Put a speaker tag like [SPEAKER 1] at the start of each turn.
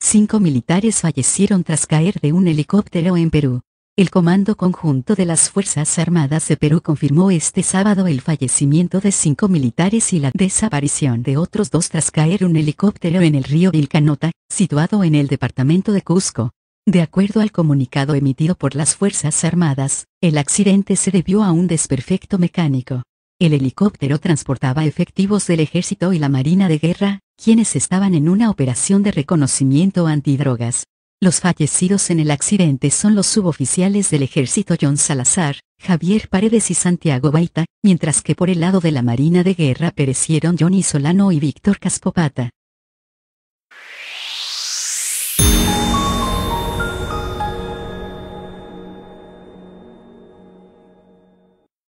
[SPEAKER 1] Cinco militares fallecieron tras caer de un helicóptero en Perú. El Comando Conjunto de las Fuerzas Armadas de Perú confirmó este sábado el fallecimiento de cinco militares y la desaparición de otros dos tras caer un helicóptero en el río Vilcanota, situado en el departamento de Cusco. De acuerdo al comunicado emitido por las Fuerzas Armadas, el accidente se debió a un desperfecto mecánico. El helicóptero transportaba efectivos del ejército y la Marina de Guerra, quienes estaban en una operación de reconocimiento antidrogas. Los fallecidos en el accidente son los suboficiales del ejército John Salazar, Javier Paredes y Santiago Baita, mientras que por el lado de la Marina de Guerra perecieron Johnny Solano y Víctor Caspopata.